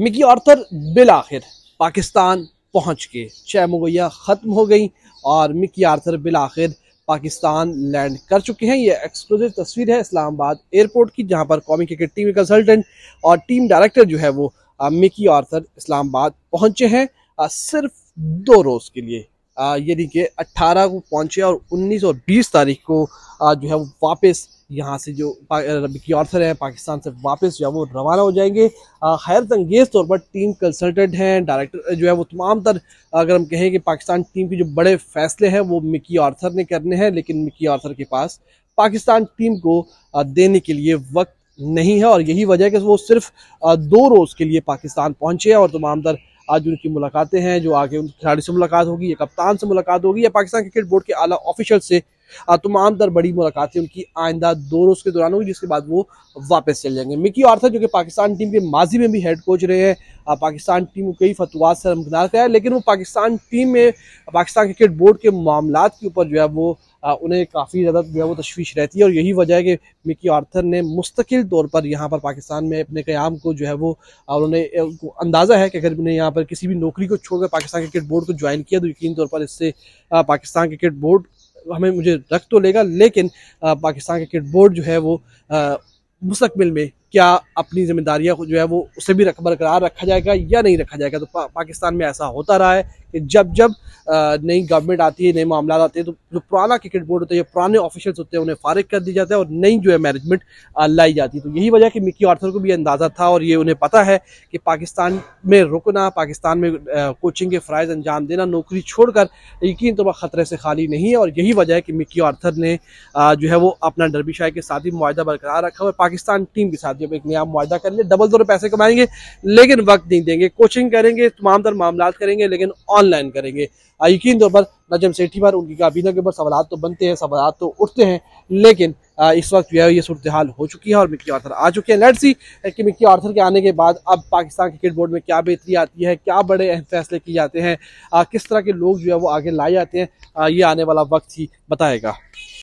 Mickey Arthur bill आखिर पाकिस्तान पहुंच के छः मुगैया ख़त्म हो गई और मिकी आर्थर बिल आखिर पाकिस्तान लैंड कर चुके हैं ये एक्सक्लूसिव तस्वीर है इस्लामाबाद एयरपोर्ट की जहां पर कौमी क्रिकेट टीम के कंसल्टेंट और टीम डायरेक्टर जो है वो मिकी आर्थर इस्लामाबाद पहुंचे हैं सिर्फ दो रोज़ के लिए यानी कि 18 को पहुंचे और 19 और 20 तारीख को जो है वो वापस यहाँ से जो की ऑर्थर हैं पाकिस्तान से वापस जो है वो रवाना हो जाएंगे हैरत अंगेज़ तौर पर टीम कंसल्टेंट हैं डायरेक्टर जो है वो तमाम तर अगर हम कहें कि पाकिस्तान टीम के जो बड़े फैसले हैं वो मिकी ऑर्थर ने करने हैं लेकिन मिकी ऑर्थर के पास पाकिस्तान टीम को देने के लिए वक्त नहीं है और यही वजह है कि वो सिर्फ दो रोज़ के लिए पाकिस्तान पहुँचे और तमाम तर आज उनकी मुलाकातें हैं जो आगे उन खिलाड़ी से मुलाकात होगी या कप्तान से मुलाकात होगी या पाकिस्तान क्रिकेट बोर्ड के आला ऑफिशियल से तमाम दर बड़ी मुलाकातें उनकी आइंदा दो रोज़ के दौरान होगी जिसके बाद वो वापस चले जाएंगे मिकी आर्थर जो कि पाकिस्तान टीम के माजी में भी हेड कोच रहे हैं पाकिस्तान टीम को कई फतवाद से रमकनार है लेकिन वो पाकिस्तान टीम में पाकिस्तान क्रिकेट बोर्ड के मामला के ऊपर जो है वो उन्हें काफ़ी ज़्यादा जो है वो तश्वीश रहती है और यही वजह है कि मिकी आर्थर ने मुस्तकिल तौर पर यहाँ पर पाकिस्तान में अपने क्याम को जो है वो उन्होंने अंदाज़ा है कि अगर उन्हें यहाँ पर किसी भी नौकरी को छोड़कर पाकिस्तान क्रिकेट बोर्ड को ज्वाइन किया तो यकीन तौर पर इससे पाकिस्तान क्रिकेट बोर्ड हमें मुझे रख तो लेगा लेकिन पाकिस्तान क्रिकेट बोर्ड जो है वो मुस्तबिल में क्या अपनी जिम्मेदारियां जो है वो उसे भी बरकरार रखा जाएगा या नहीं रखा जाएगा तो पा, पाकिस्तान में ऐसा होता रहा है कि जब जब नई गवर्नमेंट आती है नए मामला आते हैं तो जो पुराना क्रिकेट बोर्ड होता है जो पुराने ऑफिशियल्स होते हैं उन्हें फारिग कर दिया जाता है और नई जो है मैनेजमेंट लाई जाती है तो यही वजह कि मिकी आर्थर को भी अंदाज़ा था और ये उन्हें पता है कि पाकिस्तान में रुकना पाकिस्तान में कोचिंग के फ़रज़ अंजाम देना नौकरी छोड़कर यकीन तो ख़तरे से खाली नहीं है और यही वजह है कि मिकी आर्थर ने जो है वो अपना डरबी शाह के साथ ही मुआदा बरकरार रखा और पाकिस्तान टीम के साथ जब एक नया माहा कर लिया डबल दौर पैसे कमाएंगे लेकिन वक्त नहीं देंगे कोचिंग करेंगे तमाम तर मामला करेंगे लेकिन ऑनलाइन करेंगे यकीन तौर पर नजम सेठी पर उनकी काबीना के ऊपर सवाल तो बनते हैं सवाल तो उठते हैं लेकिन इस वक्त जो है ये सूरत हाल हो चुकी है और मिक्की आर्थर आ चुके हैं लेट्स सी कि मिक्की आर्थर के आने के बाद अब पाकिस्तान क्रिकेट बोर्ड में क्या बेहतरी आती है क्या बड़े अहम फैसले किए जाते हैं किस तरह के लोग जो है वो आगे लाए जाते हैं ये आने वाला वक्त ही बताएगा